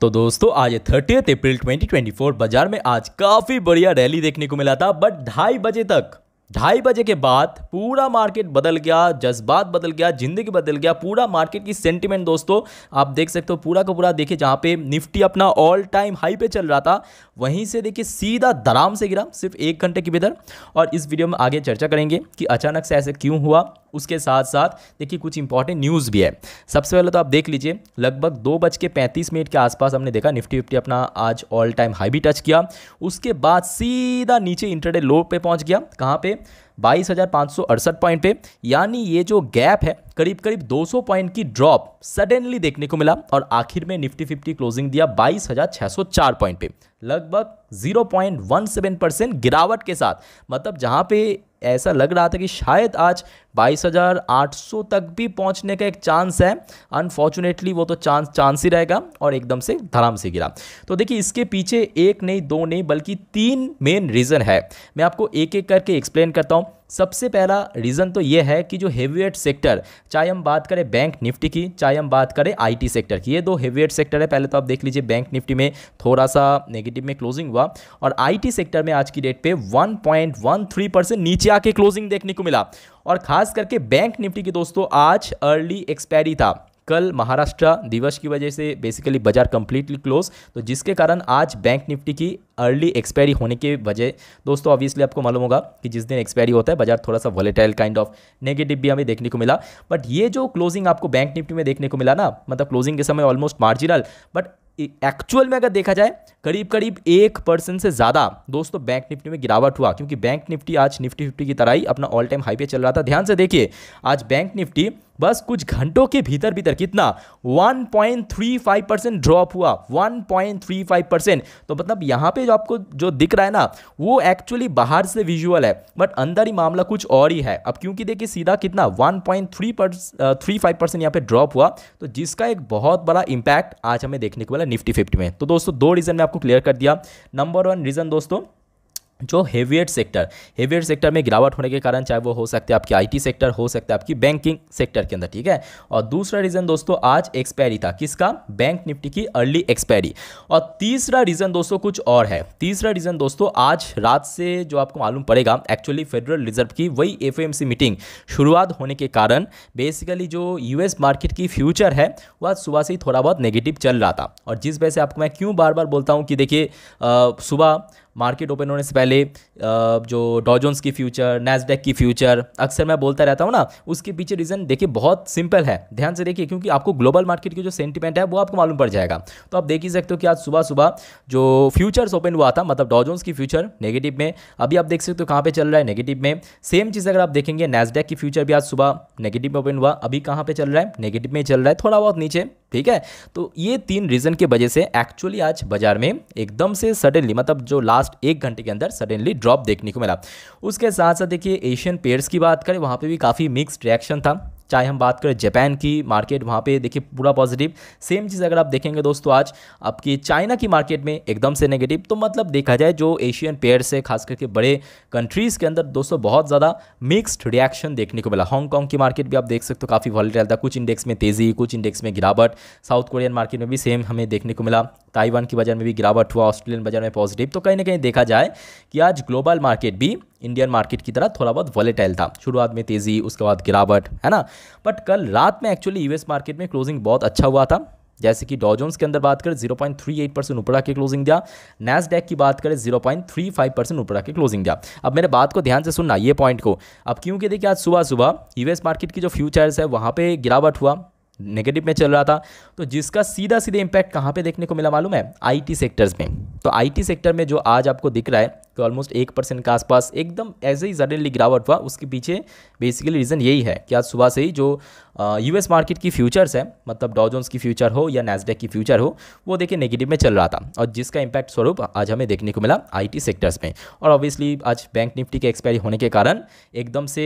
तो दोस्तों आज थर्टीथ अप्रैल 2024 बाजार में आज काफ़ी बढ़िया रैली देखने को मिला था बट ढाई बजे तक ढाई बजे के बाद पूरा मार्केट बदल गया जज्बात बदल गया जिंदगी बदल गया पूरा मार्केट की सेंटिमेंट दोस्तों आप देख सकते हो पूरा का पूरा देखिए जहाँ पे निफ्टी अपना ऑल टाइम हाई पे चल रहा था वहीं से देखिए सीधा दराम से गिरा सिर्फ एक घंटे के भीतर और इस वीडियो में आगे चर्चा करेंगे कि अचानक से ऐसे क्यों हुआ उसके साथ साथ देखिए कुछ इंपॉर्टेंट न्यूज़ भी है सबसे पहले तो आप देख लीजिए लगभग दो बज के पैंतीस मिनट के आसपास हमने देखा निफ्टी निफ्टी अपना आज ऑल टाइम हाई भी टच किया उसके बाद सीधा नीचे इंटरडे लो पे पहुंच गया कहाँ पे बाईस पॉइंट पे यानी ये जो गैप है करीब करीब 200 पॉइंट की ड्रॉप सडनली देखने को मिला और आखिर में निफ्टी फिफ्टी क्लोजिंग दिया 22,604 पॉइंट पे लगभग 0.17 परसेंट गिरावट के साथ मतलब जहां पे ऐसा लग रहा था कि शायद आज 22,800 तक भी पहुंचने का एक चांस है अनफॉर्चुनेटली वो तो चांस चांस ही रहेगा और एकदम से धराम से गिरा तो देखिए इसके पीछे एक नहीं दो नहीं बल्कि तीन मेन रीज़न है मैं आपको एक एक करके एक्सप्लेन करता हूँ सबसे पहला रीज़न तो ये है कि जो हेवीवेट सेक्टर चाहे हम बात करें बैंक निफ्टी की चाहे हम बात करें आईटी सेक्टर की ये दो हेवीवेट सेक्टर है पहले तो आप देख लीजिए बैंक निफ्टी में थोड़ा सा नेगेटिव में क्लोजिंग हुआ और आईटी सेक्टर में आज की डेट पे 1.13 परसेंट नीचे आके क्लोजिंग देखने को मिला और खास करके बैंक निफ्टी की दोस्तों आज अर्ली एक्सपायरी था कल महाराष्ट्र दिवस की वजह से बेसिकली बाजार कंप्लीटली क्लोज तो जिसके कारण आज बैंक निफ्टी की अर्ली एक्सपायरी होने के वजह दोस्तों ऑब्वियसली आपको मालूम होगा कि जिस दिन एक्सपायरी होता है बाजार थोड़ा सा वॉलेटाइल काइंड ऑफ नेगेटिव भी हमें देखने को मिला बट ये जो क्लोजिंग आपको बैंक निफ्टी में देखने को मिला ना मतलब क्लोजिंग के समय ऑलमोस्ट मार्जिनल बट एक्चुअल में अगर देखा जाए करीब करीब एक परसेंट से ज़्यादा दोस्तों बैंक निफ्टी में गिरावट हुआ क्योंकि बैंक निफ्टी आज निफ्टी फिफ्टी की तरह ही अपना ऑल टाइम हाई पे चल रहा था ध्यान से देखिए आज बैंक निफ्टी बस कुछ घंटों के भीतर भीतर कितना 1.35 परसेंट ड्रॉप हुआ 1.35 परसेंट तो मतलब यहाँ पे जो आपको जो दिख रहा है ना वो एक्चुअली बाहर से विजुअल है बट अंदर ही मामला कुछ और ही है अब क्योंकि देखिए सीधा कितना 1.3 परसेंट यहाँ पे ड्रॉप हुआ तो जिसका एक बहुत बड़ा इम्पैक्ट आज हमें देखने को मिला निफ्टी फिफ्टी में तो दोस्तों दो रीज़न मैं आपको क्लियर कर दिया नंबर वन रीज़न दोस्तों जो हेवियर सेक्टर हेवियर सेक्टर में गिरावट होने के कारण चाहे वो हो सकते हैं आपके आईटी सेक्टर हो सकता है आपकी बैंकिंग सेक्टर के अंदर ठीक है और दूसरा रीज़न दोस्तों आज एक्सपायरी था किसका बैंक निफ्टी की अर्ली एक्सपायरी और तीसरा रीज़न दोस्तों कुछ और है तीसरा रीज़न दोस्तों आज रात से जो आपको मालूम पड़ेगा एक्चुअली फेडरल रिजर्व की वही एफ मीटिंग शुरुआत होने के कारण बेसिकली जो यू मार्केट की फ्यूचर है वह सुबह से ही थोड़ा बहुत नेगेटिव चल रहा था और जिस वजह से आपको मैं क्यों बार बार बोलता हूँ कि देखिए सुबह मार्केट ओपन होने से पहले जो डॉजोन्स की फ्यूचर नैसडेक की फ्यूचर अक्सर मैं बोलता रहता हूँ ना उसके पीछे रीज़न देखिए बहुत सिंपल है ध्यान से देखिए क्योंकि आपको ग्लोबल मार्केट की जो सेंटिमेंट है वो आपको मालूम पड़ जाएगा तो आप देख ही सकते हो कि आज सुबह सुबह जो फ्यूचर्स ओपन हुआ था मतलब डॉजोन्स की फ्यूचर नेगेटिव में अभी आप देख सकते हो कहाँ पर चल रहा है नेगेटिव में सेम चीज़ अगर आप देखेंगे नैसडेक की फ्यूचर भी आज सुबह नेगेटिव में ओपन हुआ अभी कहाँ पर चल रहा है नेगेटिव में चल रहा है थोड़ा बहुत नीचे ठीक है तो ये तीन रीज़न के वजह से एक्चुअली आज बाजार में एकदम से सडनली मतलब जो लास्ट एक घंटे के अंदर सडनली ड्रॉप देखने को मिला उसके साथ साथ देखिए एशियन पेयर्स की बात करें वहाँ पे भी काफ़ी मिक्स रिएक्शन था चाहे हम बात करें जापान की मार्केट वहाँ पे देखिए पूरा पॉजिटिव सेम चीज़ अगर आप देखेंगे दोस्तों आज आपकी चाइना की मार्केट में एकदम से नेगेटिव तो मतलब देखा जाए जो एशियन पेयर से खास करके बड़े कंट्रीज़ के अंदर दोस्तों बहुत ज़्यादा मिक्सड रिएक्शन देखने को मिला हांगकॉन्ग की मार्केट भी आप देख सकते हो काफ़ी वॉलीटाइल था कुछ इंडेक्स में तेज़ी कुछ इंडेक्स में गिरावट साउथ कोरियन मार्केट में भी सेम हमें देखने को मिला ताइवान की बाजार में भी गिरावट हुआ ऑस्ट्रेलियन बाजार में पॉजिटिव तो कहीं ना कहीं देखा जाए कि आज ग्लोबल मार्केट भी इंडियन मार्केट की तरह थोड़ा बहुत वॉलेटाइल था शुरुआत में तेज़ी उसके बाद गिरावट है ना बट कल रात में एक्चुअली यूएस मार्केट में क्लोजिंग बहुत अच्छा हुआ था जैसे कि डॉजोन्स के अंदर बात करें एट परसेंट ऊपर आके क्लोजिंग दिया नैसडेक की बात करें फाइव परसेंट ऊपर आके क्लोजिंग दिया अब मेरे बात को ध्यान से सुनना ये पॉइंट को अब क्योंकि देखिए आज सुबह सुबह यूएस मार्केट की जो फ्यूचर्स है वहाँ पे गिरावट हुआ नेगेटिव में चल रहा था तो जिसका सीधा सीधे इंपैक्ट कहाँ पे देखने को मिला मालूम है आईटी सेक्टर्स में तो आईटी सेक्टर में जो आज आपको दिख रहा है कि ऑलमोस्ट एक परसेंट के आसपास एकदम ऐसे ही सडनली गिरावट हुआ उसके पीछे बेसिकली रीज़न यही है कि आज सुबह से ही जो यूएस मार्केट की फ्यूचर्स है मतलब डॉजोन्स की फ्यूचर हो या नैसडेक की फ्यूचर हो वो देखिए नेगेटिव में चल रहा था और जिसका इम्पैक्ट स्वरूप आज हमें देखने को मिला टी सेक्टर्स में और ऑब्वियसली आज बैंक निफ्टी के एक्सपायरी होने के कारण एकदम से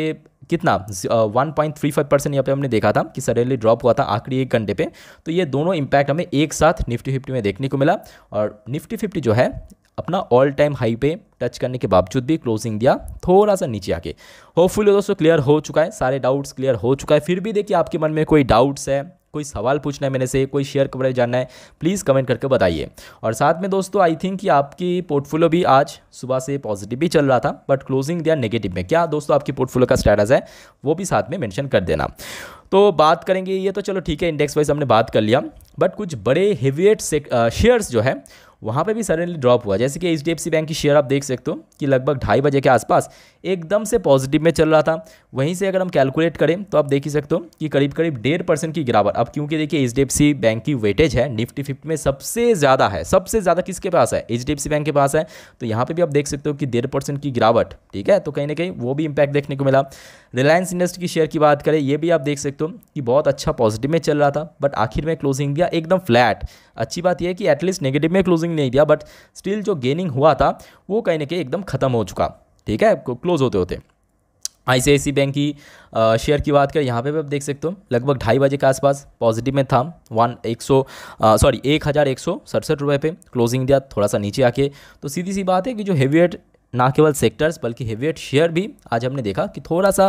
कितना one point three five percent यहाँ पर हमने देखा था कि सडनली ड्रॉप हुआ था आखिरी एक घंटे पे तो ये दोनों इम्पैक्ट हमें एक साथ निफ्टी फिफ्टी में देखने को मिला और निफ्टी फिफ्टी जो जो है अपना ऑल टाइम हाई पे टच करने के बावजूद भी क्लोजिंग दिया थोड़ा सा नीचे आके होपफुली दोस्तों क्लियर हो चुका है सारे डाउट्स क्लियर हो चुका है फिर भी देखिए आपके मन में कोई डाउट्स है कोई सवाल पूछना है मेरे से कोई शेयर कवरेज जानना है प्लीज़ कमेंट करके बताइए और साथ में दोस्तों आई थिंक कि आपकी पोर्टफोलियो भी आज सुबह से पॉजिटिव भी चल रहा था बट क्लोजिंग दिया नेगेटिव में क्या दोस्तों आपकी पोर्टफोलियो का स्टेटस है वो भी साथ में मेंशन कर देना तो बात करेंगे ये तो चलो ठीक है इंडेक्स वाइज हमने बात कर लिया बट कुछ बड़े हेवीएट शेयर्स जो है वहाँ पे भी सडनली ड्रॉप हुआ जैसे कि एच बैंक की शेयर आप देख सकते हो कि लगभग ढाई बजे के आसपास एकदम से पॉजिटिव में चल रहा था वहीं से अगर हम कैलकुलेट करें तो आप देख ही सकते हो कि करीब करीब डेढ़ परसेंट की गिरावट अब क्योंकि देखिए एच बैंक की वेटेज है निफ्टी फिफ्टी में सबसे ज़्यादा है सबसे ज़्यादा किसके पास है एच बैंक के पास है तो यहाँ पर भी आप देख सकते हो कि डेढ़ की गिरावट ठीक है तो कहीं ना कहीं वो भी इम्पैक्ट देखने को मिला रिलायंस इंडस्ट्री की शेयर की बात करें ये भी आप देख सकते हो कि बहुत अच्छा पॉजिटिव में चल रहा था बट आखिर में क्लोजिंग दिया एकदम फ्लैट अच्छी बात यह है कि एटलीस्ट नेगेटिव में क्लोजिंग गेनिंग नहीं दिया बट स्टिल जो गेनिंग हुआ था वो कहीं ना कहीं एकदम ख़त्म हो चुका ठीक है क्लोज़ होते होते आई बैंक की शेयर की बात करें यहाँ पे भी आप देख सकते हो लगभग ढाई बजे के आसपास पॉजिटिव में था वन एक सौ सॉरी एक हज़ार एक सौ सड़सठ रुपये पे क्लोजिंग दिया थोड़ा सा नीचे आके तो सीधी सी बात है कि जो हेवीवेट ना केवल सेक्टर्स बल्कि हेवीवेट शेयर भी आज हमने देखा कि थोड़ा सा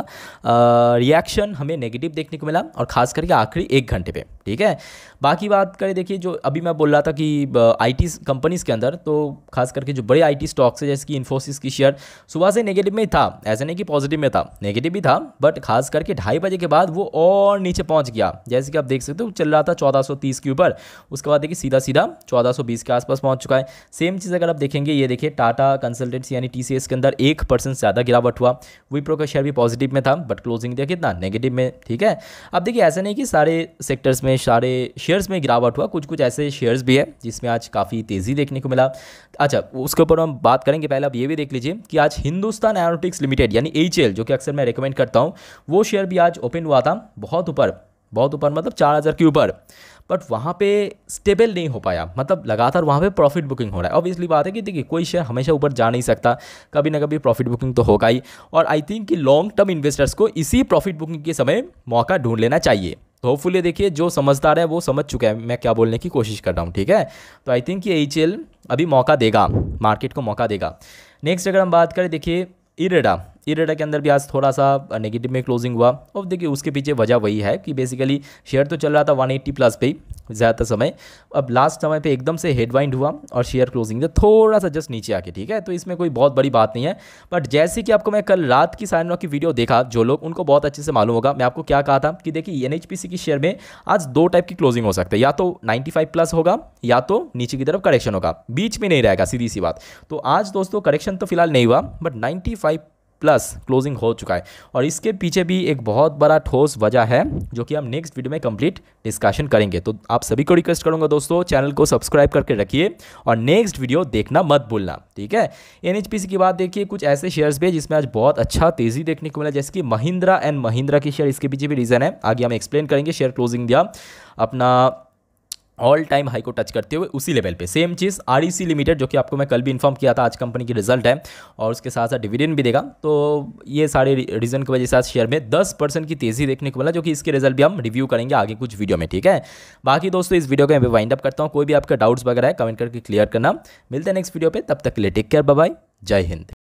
रिएक्शन हमें नेगेटिव देखने को मिला और खास करके आखिरी एक घंटे पे ठीक है बाकी बात करें देखिए जो अभी मैं बोल रहा था कि आईटी कंपनीज़ के अंदर तो खास करके जो बड़े आईटी स्टॉक्स है जैसे कि इन्फोसिस की शेयर सुबह से नेगेटिव में था ऐसा नहीं कि पॉजिटिव में था नेगेटिव भी था बट खास करके ढाई बजे के बाद वो और नीचे पहुंच गया जैसे कि आप देख सकते हो चल रहा था चौदह के ऊपर उसके बाद देखिए सीधा सीधा चौदह के आसपास पहुँच चुका है सेम चीज़ अगर आप देखेंगे ये देखिए टाटा कंसल्टेंसी यानी टी के अंदर एक परसेंट ज़्यादा गिरावट हुआ वीप्रो का शेयर भी पॉजिटिव में था बट क्लोजिंग देखिए कितना नेगेटिव में ठीक है अब देखिए ऐसा नहीं कि सारे सेक्टर्स में में सारे शेयर्स में गिरावट हुआ कुछ कुछ ऐसे शेयर्स भी है जिसमें आज काफ़ी तेज़ी देखने को मिला अच्छा उसके ऊपर हम बात करेंगे पहले आप ये भी देख लीजिए कि आज हिंदुस्तान एरोनोटिक्स लिमिटेड यानी एच जो कि अक्सर मैं रिकमेंड करता हूँ वो शेयर भी आज ओपन हुआ था बहुत ऊपर बहुत ऊपर मतलब चार हज़ार के ऊपर बट वहाँ पे स्टेबल नहीं हो पाया मतलब लगातार वहाँ पे प्रॉफिट बुकिंग हो रहा है ऑब्वियसली बात है कि देखिए कोई शेयर हमेशा ऊपर जा नहीं सकता कभी ना कभी प्रॉफिट बुकिंग तो होगा ही और आई थिंक कि लॉन्ग टर्म इन्वेस्टर्स को इसी प्रॉफिट बुकिंग के समय मौका ढूंढ लेना चाहिए तो होपफुली देखिए जो समझदार है वो समझ चुका है मैं क्या बोलने की कोशिश कर रहा हूँ ठीक है तो आई थिंक ये एच अभी मौका देगा मार्केट को मौका देगा नेक्स्ट अगर हम बात करें देखिए इरेडा ई डेटा के अंदर भी आज थोड़ा सा नेगेटिव में क्लोजिंग हुआ और देखिए उसके पीछे वजह वही है कि बेसिकली शेयर तो चल रहा था 180 प्लस पे ज़्यादातर समय अब लास्ट समय पे एकदम से हेडवाइंड हुआ और शेयर क्लोजिंग था थोड़ा सा जस्ट नीचे आके ठीक है तो इसमें कोई बहुत बड़ी बात नहीं है बट जैसे कि आपको मैं कल रात की साढ़े नौ की वीडियो देखा जो लोग उनको बहुत अच्छे से मालूम होगा मैं आपको क्या कहा था कि देखिए एन की शेयर में आज दो टाइप की क्लोजिंग हो सकती है या तो नाइन्टी प्लस होगा या तो नीचे की तरफ करेक्शन होगा बीच में नहीं रहेगा सीधी सी बात तो आज दोस्तों करेक्शन तो फिलहाल नहीं हुआ बट नाइन्टी प्लस क्लोजिंग हो चुका है और इसके पीछे भी एक बहुत बड़ा ठोस वजह है जो कि हम नेक्स्ट वीडियो में कंप्लीट डिस्कशन करेंगे तो आप सभी को रिक्वेस्ट करूंगा दोस्तों चैनल को सब्सक्राइब करके रखिए और नेक्स्ट वीडियो देखना मत भूलना ठीक है एन की बात देखिए कुछ ऐसे शेयर्स भी जिसमें आज बहुत अच्छा तेज़ी देखने को मिला जैसे कि महिंद्रा एंड महिंद्रा के शेयर इसके पीछे भी रीज़न है आगे हम एक्सप्लेन करेंगे शेयर क्लोजिंग दिया अपना ऑल टाइम हाई को टच करते हुए उसी लेवल पे सेम चीज़ आर लिमिटेड e जो कि आपको मैं कल भी इन्फॉर्म किया था आज कंपनी की रिजल्ट है और उसके साथ साथ डिविडेंड भी देगा तो ये सारे रीज़न की वजह से आज शेयर में 10 परसेंट की तेज़ी देखने को मिला जो कि इसके रिजल्ट भी हम रिव्यू करेंगे आगे कुछ वीडियो में ठीक है बाकी दोस्तों इस वीडियो को मैं वाइंड अप करता हूँ कोई भी आपका डाउट्स वगैरह है कमेंट करके क्लियर करना मिलते हैं नेक्स्ट वीडियो पर तब तक के लिए टेक केयर बाय जय हिंद